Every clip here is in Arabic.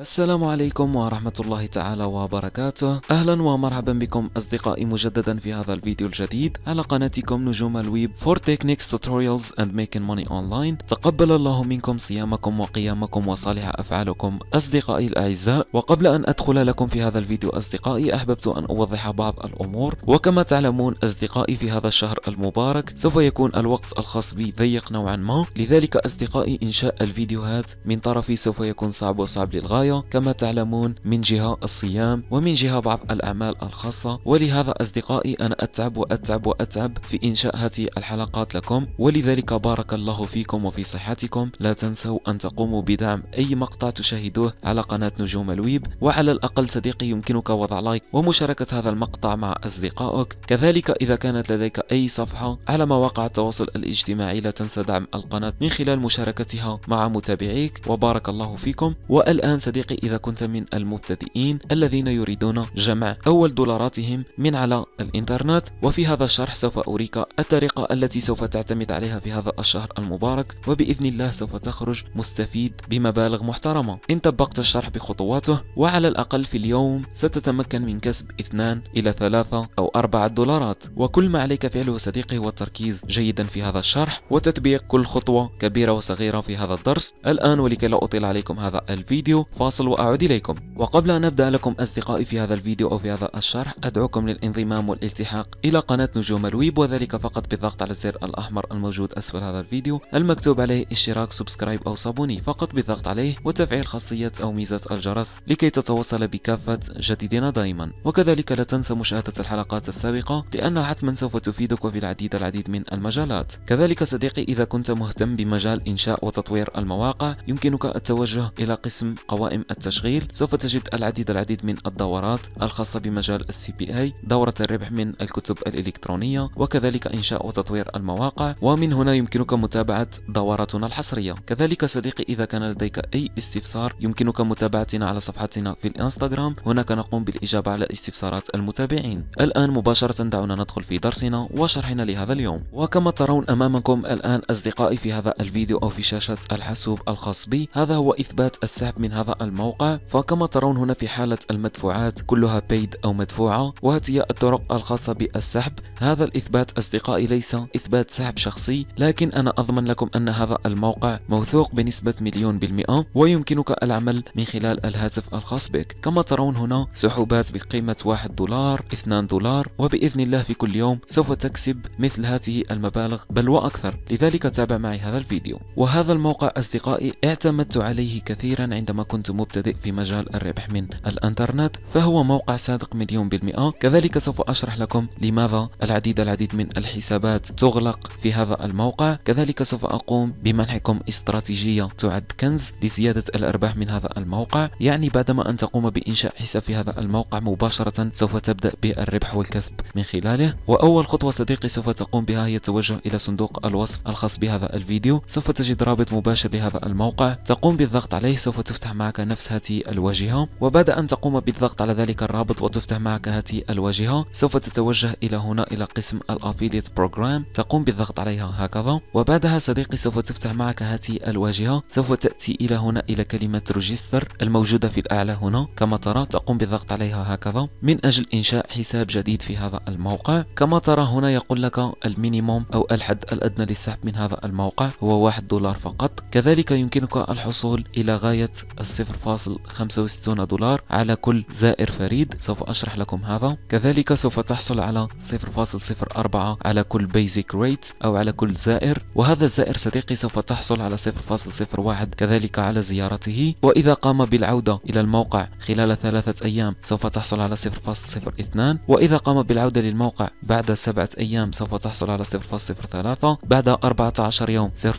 السلام عليكم ورحمة الله تعالى وبركاته أهلا ومرحبا بكم أصدقائي مجددا في هذا الفيديو الجديد على قناتكم نجوم الويب for techniques tutorials and making money online تقبل الله منكم صيامكم وقيامكم وصالح أفعالكم أصدقائي الأعزاء وقبل أن أدخل لكم في هذا الفيديو أصدقائي أحببت أن أوضح بعض الأمور وكما تعلمون أصدقائي في هذا الشهر المبارك سوف يكون الوقت الخاص بي ضيق نوعا ما لذلك أصدقائي إنشاء الفيديوهات من طرفي سوف يكون صعب وصعب للغاية الوصايا كما تعلمون من جهة الصيام ومن جهة بعض الأعمال الخاصة ولهذا أصدقائي أنا أتعب وأتعب وأتعب في إنشاء هذه الحلقات لكم ولذلك بارك الله فيكم وفي صحتكم لا تنسوا أن تقوموا بدعم أي مقطع تشاهدوه على قناة نجوم الويب وعلى الأقل صديقي يمكنك وضع لايك ومشاركة هذا المقطع مع أصدقائك كذلك إذا كانت لديك أي صفحة على مواقع التواصل الاجتماعي لا تنسى دعم القناة من خلال مشاركتها مع متابعيك وبارك الله فيكم والآن صديقي صديقي إذا كنت من المبتدئين الذين يريدون جمع أول دولاراتهم من على الإنترنت وفي هذا الشرح سوف أريك الطريقة التي سوف تعتمد عليها في هذا الشهر المبارك وبإذن الله سوف تخرج مستفيد بمبالغ محترمة إن طبقت الشرح بخطواته وعلى الأقل في اليوم ستتمكن من كسب 2 إلى 3 أو 4 دولارات وكل ما عليك فعله صديقي هو التركيز جيدا في هذا الشرح وتطبيق كل خطوة كبيرة وصغيرة في هذا الدرس الآن ولكي لا أطيل عليكم هذا الفيديو فاصل وأعود إليكم وقبل أن أبدأ لكم أصدقائي في هذا الفيديو أو في هذا الشرح أدعوكم للانضمام والالتحاق إلى قناة نجوم الويب وذلك فقط بالضغط على الزر الأحمر الموجود أسفل هذا الفيديو المكتوب عليه اشتراك سبسكرايب أو صابوني فقط بالضغط عليه وتفعيل خاصية أو ميزة الجرس لكي تتوصل بكافة جديدنا دائما وكذلك لا تنسى مشاهدة الحلقات السابقة لأنها حتما سوف تفيدك في العديد العديد من المجالات كذلك صديقي إذا كنت مهتم بمجال إنشاء وتطوير المواقع يمكنك التوجه إلى قسم قوائم قوائم التشغيل سوف تجد العديد العديد من الدورات الخاصة بمجال السي بي اي دورة الربح من الكتب الإلكترونية وكذلك إنشاء وتطوير المواقع ومن هنا يمكنك متابعة دوراتنا الحصرية كذلك صديقي إذا كان لديك أي استفسار يمكنك متابعتنا على صفحتنا في الإنستغرام هناك نقوم بالإجابة على استفسارات المتابعين الآن مباشرة دعونا ندخل في درسنا وشرحنا لهذا اليوم وكما ترون أمامكم الآن أصدقائي في هذا الفيديو أو في شاشة الحاسوب الخاص بي هذا هو إثبات السحب من هذا الموقع فكما ترون هنا في حالة المدفوعات كلها بيد أو مدفوعة وهي الطرق الخاصة بالسحب هذا الإثبات أصدقائي ليس إثبات سحب شخصي لكن أنا أضمن لكم أن هذا الموقع موثوق بنسبة مليون بالمئة ويمكنك العمل من خلال الهاتف الخاص بك كما ترون هنا سحوبات بقيمة 1 دولار 2 دولار وبإذن الله في كل يوم سوف تكسب مثل هذه المبالغ بل وأكثر لذلك تابع معي هذا الفيديو وهذا الموقع أصدقائي اعتمدت عليه كثيرا عندما كنت كنت مبتدئ في مجال الربح من الانترنت فهو موقع صادق مليون بالمئة كذلك سوف أشرح لكم لماذا العديد العديد من الحسابات تغلق في هذا الموقع كذلك سوف أقوم بمنحكم استراتيجية تعد كنز لزيادة الأرباح من هذا الموقع يعني بعدما أن تقوم بإنشاء حساب في هذا الموقع مباشرة سوف تبدأ بالربح والكسب من خلاله وأول خطوة صديقي سوف تقوم بها هي التوجه إلى صندوق الوصف الخاص بهذا الفيديو سوف تجد رابط مباشر لهذا الموقع تقوم بالضغط عليه سوف تفتح معك معك نفس هذه الواجهة وبعد أن تقوم بالضغط على ذلك الرابط وتفتح معك هذه الواجهة سوف تتوجه إلى هنا إلى قسم الأفيليت بروجرام تقوم بالضغط عليها هكذا وبعدها صديقي سوف تفتح معك هذه الواجهة سوف تأتي إلى هنا إلى كلمة ريجستر الموجودة في الأعلى هنا كما ترى تقوم بالضغط عليها هكذا من أجل إنشاء حساب جديد في هذا الموقع كما ترى هنا يقول لك المينيموم أو الحد الأدنى للسحب من هذا الموقع هو 1 دولار فقط كذلك يمكنك الحصول إلى غاية الصفر 0.65 دولار على كل زائر فريد سوف أشرح لكم هذا كذلك سوف تحصل على 0.04 على كل بيزك ريت أو على كل زائر وهذا الزائر صديقي سوف تحصل على 0.01 كذلك على زيارته وإذا قام بالعودة إلى الموقع خلال ثلاثة أيام سوف تحصل على 0.02 وإذا قام بالعودة للموقع بعد سبعة أيام سوف تحصل على 0.03 بعد 14 يوم 0.04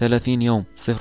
30 يوم 0.06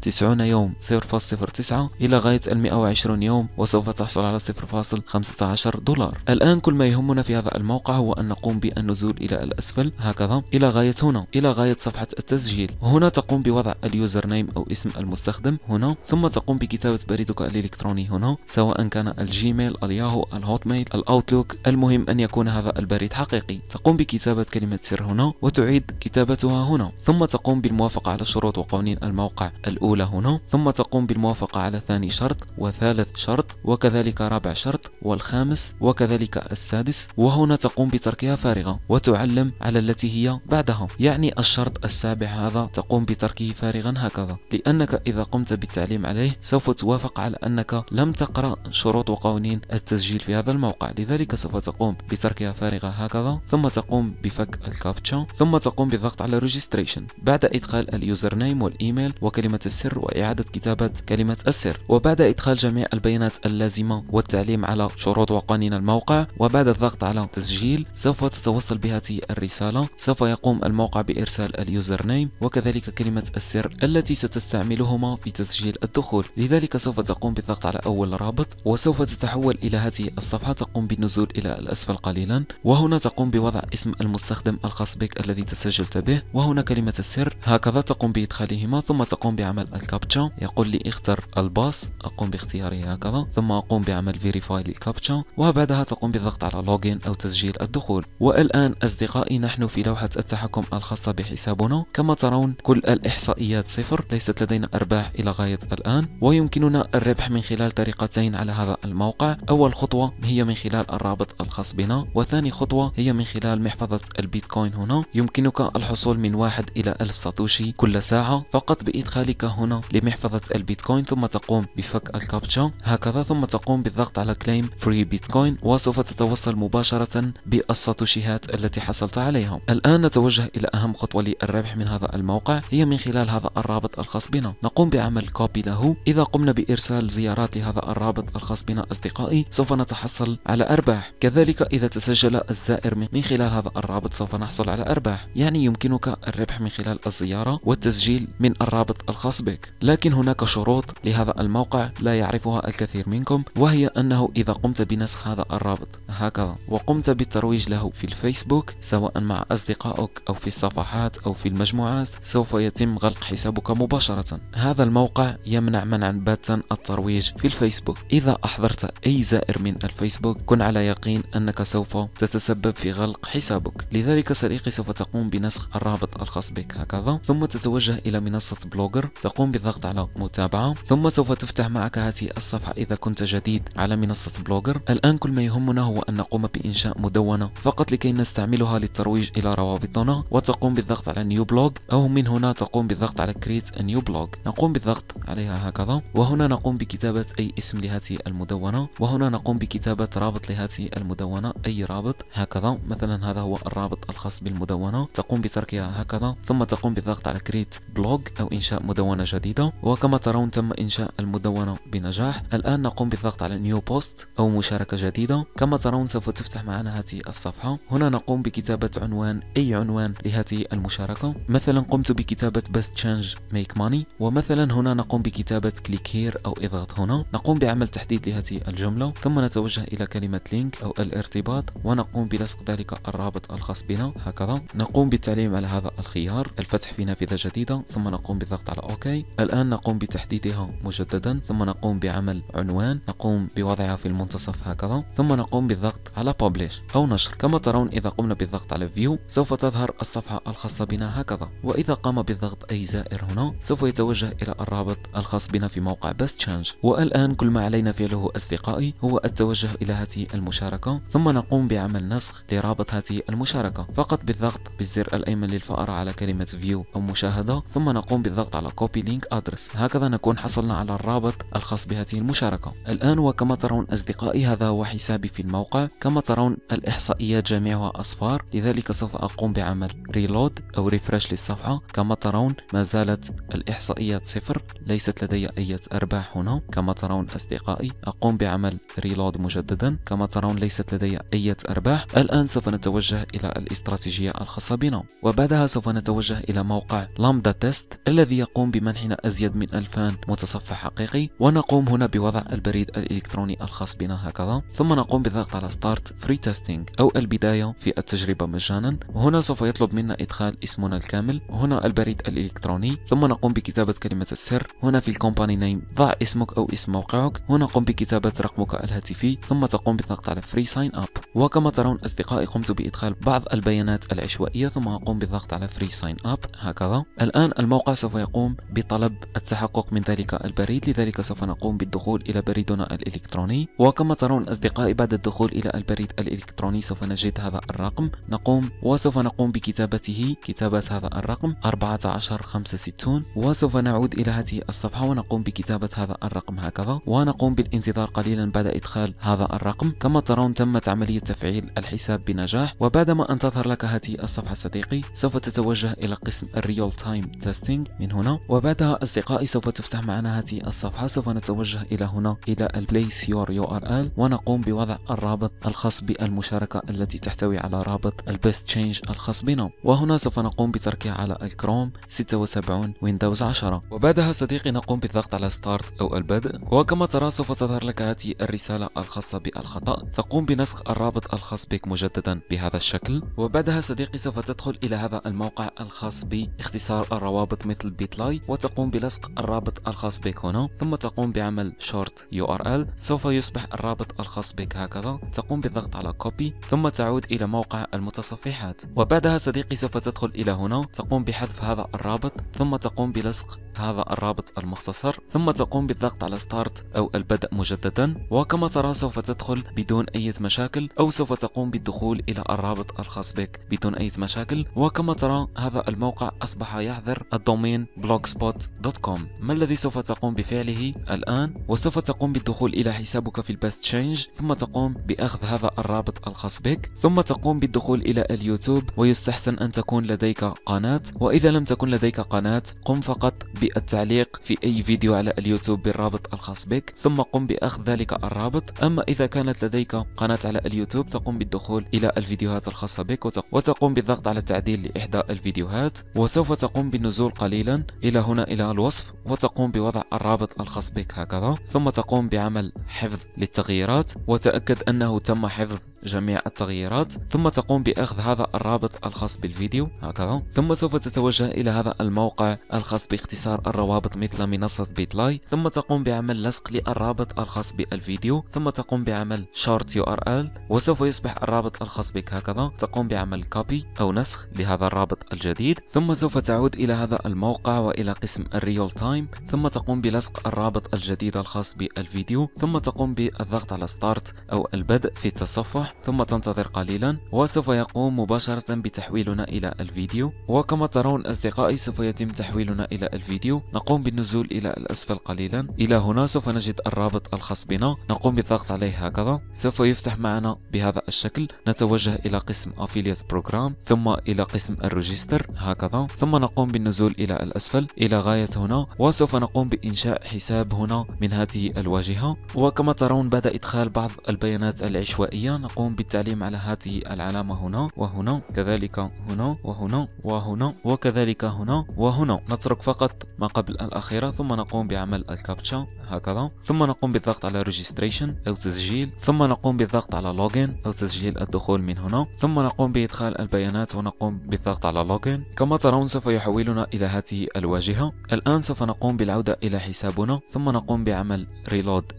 90 يوم 0.09 إلى غاية 120 يوم وسوف تحصل على 0.15 دولار الآن كل ما يهمنا في هذا الموقع هو أن نقوم بالنزول إلى الأسفل هكذا إلى غاية هنا إلى غاية صفحة التسجيل هنا تقوم بوضع اليوزر نيم أو اسم المستخدم هنا ثم تقوم بكتابة بريدك الإلكتروني هنا سواء كان الجيميل الياهو الهوت ميل الأوتلوك المهم أن يكون هذا البريد حقيقي تقوم بكتابة كلمة سر هنا وتعيد كتابتها هنا ثم تقوم بالموافقة على شروط وقوانين الموقع الأولى هنا ثم تقوم بالموافقة على ثاني شرط وثالث شرط وكذلك رابع شرط والخامس وكذلك السادس وهنا تقوم بتركها فارغة وتعلم على التي هي بعدها يعني الشرط السابع هذا تقوم بتركه فارغا هكذا لأنك إذا قمت بالتعليم عليه سوف توافق على أنك لم تقرأ شروط وقوانين التسجيل في هذا الموقع لذلك سوف تقوم بتركها فارغة هكذا ثم تقوم بفك الكابتشا ثم تقوم بالضغط على ريجستريشن بعد إدخال اليوزر نيم والإيميل وكلمة السر وإعادة كتابة كتابة كلمة السر وبعد إدخال جميع البيانات اللازمة والتعليم على شروط وقوانين الموقع وبعد الضغط على تسجيل سوف تتوصل بهذه الرسالة سوف يقوم الموقع بإرسال اليوزر نيم وكذلك كلمة السر التي ستستعملهما في تسجيل الدخول لذلك سوف تقوم بالضغط على أول رابط وسوف تتحول إلى هذه الصفحة تقوم بالنزول إلى الأسفل قليلا وهنا تقوم بوضع اسم المستخدم الخاص بك الذي تسجلت به وهنا كلمة السر هكذا تقوم بإدخالهما ثم تقوم بعمل الكابتشا يقول لي اختر الباص أقوم باختياره هكذا ثم أقوم بعمل فيريفاي للكابتشا وبعدها تقوم بالضغط على لوجين أو تسجيل الدخول والآن أصدقائي نحن في لوحة التحكم الخاصة بحسابنا كما ترون كل الإحصائيات صفر ليست لدينا أرباح إلى غاية الآن ويمكننا الربح من خلال طريقتين على هذا الموقع أول خطوة هي من خلال الرابط الخاص بنا وثاني خطوة هي من خلال محفظة البيتكوين هنا يمكنك الحصول من واحد إلى ألف ساتوشي كل ساعة فقط بإدخالك هنا لمحفظة محفظة البيتكوين ثم تقوم بفك الكابتشا هكذا ثم تقوم بالضغط على كليم فري بيتكوين وسوف تتوصل مباشرة بالساتوشيهات التي حصلت عليها الآن نتوجه إلى أهم خطوة للربح من هذا الموقع هي من خلال هذا الرابط الخاص بنا نقوم بعمل كوبي له إذا قمنا بإرسال زيارات لهذا الرابط الخاص بنا أصدقائي سوف نتحصل على أرباح كذلك إذا تسجل الزائر من خلال هذا الرابط سوف نحصل على أرباح يعني يمكنك الربح من خلال الزيارة والتسجيل من الرابط الخاص بك لكن هنا هناك شروط لهذا الموقع لا يعرفها الكثير منكم وهي أنه إذا قمت بنسخ هذا الرابط هكذا وقمت بالترويج له في الفيسبوك سواء مع أصدقائك أو في الصفحات أو في المجموعات سوف يتم غلق حسابك مباشرة هذا الموقع يمنع منعا باتا الترويج في الفيسبوك إذا أحضرت أي زائر من الفيسبوك كن على يقين أنك سوف تتسبب في غلق حسابك لذلك صديقي سوف تقوم بنسخ الرابط الخاص بك هكذا ثم تتوجه إلى منصة بلوجر تقوم بالضغط على متابعة ثم سوف تفتح معك هذه الصفحة إذا كنت جديد على منصة بلوجر الآن كل ما يهمنا هو أن نقوم بإنشاء مدونة فقط لكي نستعملها للترويج إلى روابطنا وتقوم بالضغط على نيو بلوج أو من هنا تقوم بالضغط على كريت نيو بلوج نقوم بالضغط عليها هكذا وهنا نقوم بكتابة أي اسم لهذه المدونة وهنا نقوم بكتابة رابط لهذه المدونة أي رابط هكذا مثلا هذا هو الرابط الخاص بالمدونة تقوم بتركها هكذا ثم تقوم بالضغط على كريت بلوج أو إنشاء مدونة جديدة وكما ترون تم إنشاء المدونة بنجاح الآن نقوم بالضغط على نيو بوست أو مشاركة جديدة كما ترون سوف تفتح معنا هذه الصفحة هنا نقوم بكتابة عنوان أي عنوان لهذه المشاركة مثلا قمت بكتابة best change make money ومثلا هنا نقوم بكتابة click here أو اضغط هنا نقوم بعمل تحديد لهذه الجملة ثم نتوجه إلى كلمة لينك أو الارتباط ونقوم بلصق ذلك الرابط الخاص بنا هكذا نقوم بالتعليم على هذا الخيار الفتح في نافذة جديدة ثم نقوم بالضغط على OK الآن نقوم نقوم بتحديدها مجددا ثم نقوم بعمل عنوان نقوم بوضعها في المنتصف هكذا ثم نقوم بالضغط على publish أو نشر كما ترون إذا قمنا بالضغط على view سوف تظهر الصفحة الخاصة بنا هكذا وإذا قام بالضغط أي زائر هنا سوف يتوجه إلى الرابط الخاص بنا في موقع Best Change والآن كل ما علينا فعله أصدقائي هو التوجه إلى هذه المشاركة ثم نقوم بعمل نسخ لرابط هذه المشاركة فقط بالضغط بالزر الأيمن للفأرة على كلمة view أو مشاهدة ثم نقوم بالضغط على copy link address هكذا نكون حصلنا على الرابط الخاص بهذه المشاركة الآن وكما ترون أصدقائي هذا هو حسابي في الموقع كما ترون الإحصائيات جميعها أصفار لذلك سوف أقوم بعمل ريلود أو ريفرش للصفحة كما ترون ما زالت الإحصائيات صفر ليست لدي أي أرباح هنا كما ترون أصدقائي أقوم بعمل ريلود مجددا كما ترون ليست لدي أي أرباح الآن سوف نتوجه إلى الاستراتيجية الخاصة بنا وبعدها سوف نتوجه إلى موقع لامدا تيست الذي يقوم بمنحنا أزيد من 2000 متصفح حقيقي ونقوم هنا بوضع البريد الإلكتروني الخاص بنا هكذا ثم نقوم بالضغط على ستارت فري Testing أو البداية في التجربة مجانا وهنا سوف يطلب منا إدخال اسمنا الكامل هنا البريد الإلكتروني ثم نقوم بكتابة كلمة السر هنا في الكومباني نيم ضع اسمك أو اسم موقعك هنا قم بكتابة رقمك الهاتفي ثم تقوم بالضغط على فري ساين اب وكما ترون أصدقائي قمت بإدخال بعض البيانات العشوائية ثم أقوم بالضغط على فري ساين اب هكذا الآن الموقع سوف يقوم بطلب التحقق التحقق من ذلك البريد لذلك سوف نقوم بالدخول إلى بريدنا الإلكتروني وكما ترون أصدقائي بعد الدخول إلى البريد الإلكتروني سوف نجد هذا الرقم نقوم وسوف نقوم بكتابته كتابة هذا الرقم 1465 وسوف نعود إلى هذه الصفحة ونقوم بكتابة هذا الرقم هكذا ونقوم بالانتظار قليلا بعد إدخال هذا الرقم كما ترون تمت عملية تفعيل الحساب بنجاح وبعدما أن تظهر لك هذه الصفحة صديقي سوف تتوجه إلى قسم الريال تايم تيستينج من هنا وبعدها أصدقائي أصدقائي سوف تفتح معنا هذه الصفحة سوف نتوجه إلى هنا إلى place يور يو ار ال ونقوم بوضع الرابط الخاص بالمشاركة التي تحتوي على رابط البيست تشينج الخاص بنا وهنا سوف نقوم بتركه على الكروم 76 ويندوز 10 وبعدها صديقي نقوم بالضغط على ستارت أو البدء وكما ترى سوف تظهر لك هذه الرسالة الخاصة بالخطأ تقوم بنسخ الرابط الخاص بك مجددا بهذا الشكل وبعدها صديقي سوف تدخل إلى هذا الموقع الخاص باختصار الروابط مثل بيتلاي وتقوم بلصق الرابط الخاص بك هنا ثم تقوم بعمل شورت يو ار ال سوف يصبح الرابط الخاص بك هكذا تقوم بالضغط على كوبي ثم تعود الى موقع المتصفحات وبعدها صديقي سوف تدخل الى هنا تقوم بحذف هذا الرابط ثم تقوم بلصق هذا الرابط المختصر ثم تقوم بالضغط على ستارت او البدء مجددا وكما ترى سوف تدخل بدون اي مشاكل او سوف تقوم بالدخول الى الرابط الخاص بك بدون اي مشاكل وكما ترى هذا الموقع اصبح يحظر الدومين blogspot.com العام ما الذي سوف تقوم بفعله الآن وسوف تقوم بالدخول إلى حسابك في الباست تشينج ثم تقوم بأخذ هذا الرابط الخاص بك ثم تقوم بالدخول إلى اليوتيوب ويستحسن أن تكون لديك قناة وإذا لم تكن لديك قناة قم فقط بالتعليق في أي فيديو على اليوتيوب بالرابط الخاص بك ثم قم بأخذ ذلك الرابط أما إذا كانت لديك قناة على اليوتيوب تقوم بالدخول إلى الفيديوهات الخاصة بك وتقوم بالضغط على التعديل لإحدى الفيديوهات وسوف تقوم بالنزول قليلا إلى هنا إلى الوصف وتقوم بوضع الرابط الخاص بك هكذا ثم تقوم بعمل حفظ للتغييرات وتأكد أنه تم حفظ جميع التغييرات ثم تقوم بأخذ هذا الرابط الخاص بالفيديو هكذا ثم سوف تتوجه إلى هذا الموقع الخاص باختصار الروابط مثل منصة بيتلاي ثم تقوم بعمل لصق للرابط الخاص بالفيديو ثم تقوم بعمل شورت يو ار ال وسوف يصبح الرابط الخاص بك هكذا تقوم بعمل كوبي أو نسخ لهذا الرابط الجديد ثم سوف تعود إلى هذا الموقع وإلى قسم الريال تايم ثم تقوم بلصق الرابط الجديد الخاص بالفيديو ثم تقوم بالضغط على ستارت أو البدء في التصفح ثم تنتظر قليلا وسوف يقوم مباشرة بتحويلنا إلى الفيديو وكما ترون أصدقائي سوف يتم تحويلنا إلى الفيديو نقوم بالنزول إلى الأسفل قليلا إلى هنا سوف نجد الرابط الخاص بنا نقوم بالضغط عليه هكذا سوف يفتح معنا بهذا الشكل نتوجه إلى قسم Affiliate Program ثم إلى قسم الريجستر هكذا ثم نقوم بالنزول إلى الأسفل إلى غاية هنا وسوف نقوم بإنشاء حساب هنا من هذه الواجهة وكما ترون بعد إدخال بعض البيانات العشوائية نقوم نقوم بالتعليم على هذه العلامة هنا وهنا كذلك هنا وهنا وهنا وكذلك هنا وهنا نترك فقط ما قبل الأخيرة ثم نقوم بعمل الكابتشا هكذا ثم نقوم بالضغط على ريجستريشن أو تسجيل ثم نقوم بالضغط على Login أو تسجيل الدخول من هنا ثم نقوم بإدخال البيانات ونقوم بالضغط على Login كما ترون سوف يحولنا إلى هذه الواجهة الآن سوف نقوم بالعودة إلى حسابنا ثم نقوم بعمل ريلود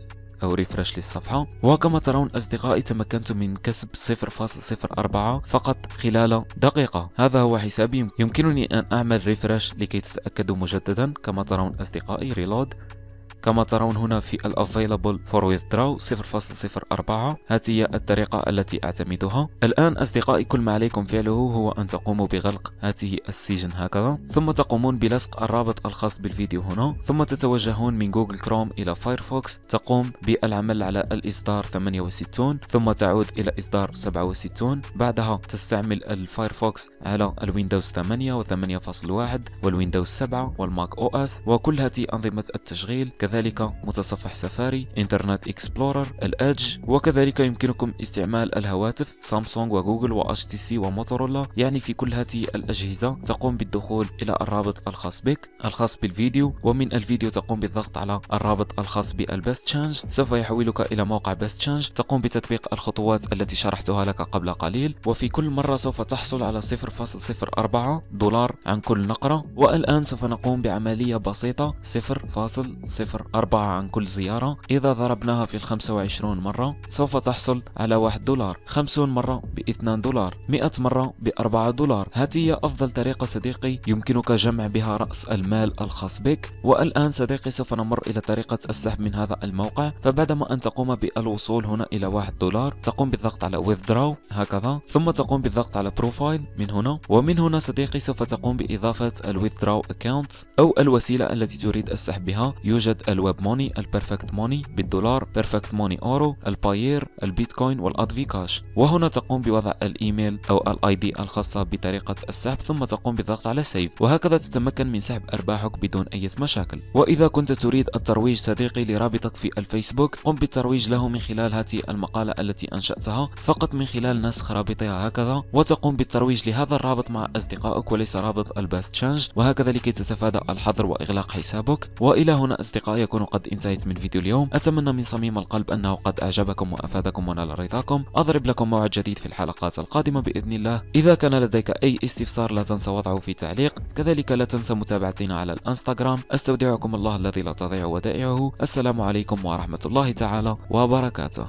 أو ريفرش للصفحة وكما ترون أصدقائي تمكنت من كسب 0.04 فقط خلال دقيقة هذا هو حسابي يمكنني أن أعمل ريفرش لكي تتأكدوا مجددا كما ترون أصدقائي ريلود كما ترون هنا في الـ Available for Withdraw 0.04 هذه هي الطريقة التي أعتمدها الآن أصدقائي كل ما عليكم فعله هو أن تقوموا بغلق هذه السجن هكذا ثم تقومون بلصق الرابط الخاص بالفيديو هنا ثم تتوجهون من جوجل كروم إلى فايرفوكس تقوم بالعمل على الإصدار 68 ثم تعود إلى إصدار 67 بعدها تستعمل الفايرفوكس على الويندوز 8 و 8.1 والويندوز 7 والماك أو أس وكل هذه أنظمة التشغيل كذلك ذلك متصفح سفاري انترنت اكسبلورر الادج وكذلك يمكنكم استعمال الهواتف سامسونج وجوجل واتش تي سي وموتورولا يعني في كل هذه الاجهزه تقوم بالدخول الى الرابط الخاص بك الخاص بالفيديو ومن الفيديو تقوم بالضغط على الرابط الخاص بالبست تشانج سوف يحولك الى موقع بست تشانج تقوم بتطبيق الخطوات التي شرحتها لك قبل قليل وفي كل مره سوف تحصل على 0.04 دولار عن كل نقره والان سوف نقوم بعمليه بسيطه 0.04 أربعة عن كل زيارة إذا ضربناها في الخمسة وعشرون مرة سوف تحصل على واحد دولار خمسون مرة باثنان دولار مئة مرة بأربعة دولار هذه هي أفضل طريقة صديقي يمكنك جمع بها رأس المال الخاص بك والآن صديقي سوف نمر إلى طريقة السحب من هذا الموقع فبعدما أن تقوم بالوصول هنا إلى واحد دولار تقوم بالضغط على withdraw هكذا ثم تقوم بالضغط على بروفايل من هنا ومن هنا صديقي سوف تقوم بإضافة الwithdraw account أو الوسيلة التي تريد السحب بها يوجد الويب موني البيرفكت موني بالدولار بيرفكت موني اورو الباير البيتكوين والادفي كاش وهنا تقوم بوضع الايميل او الاي دي الخاصه بطريقه السحب ثم تقوم بالضغط على سيف وهكذا تتمكن من سحب ارباحك بدون اي مشاكل واذا كنت تريد الترويج صديقي لرابطك في الفيسبوك قم بالترويج له من خلال هذه المقاله التي انشاتها فقط من خلال نسخ رابطها هكذا وتقوم بالترويج لهذا الرابط مع اصدقائك وليس رابط الباست تشانج وهكذا لكي تتفادى الحظر واغلاق حسابك والى هنا اصدقائي يكون قد انتهيت من فيديو اليوم أتمنى من صميم القلب أنه قد أعجبكم وأفادكم ونال رضاكم أضرب لكم موعد جديد في الحلقات القادمة بإذن الله إذا كان لديك أي استفسار لا تنسى وضعه في تعليق كذلك لا تنسى متابعتنا على الانستغرام استودعكم الله الذي لا تضيع ودائعه السلام عليكم ورحمة الله تعالى وبركاته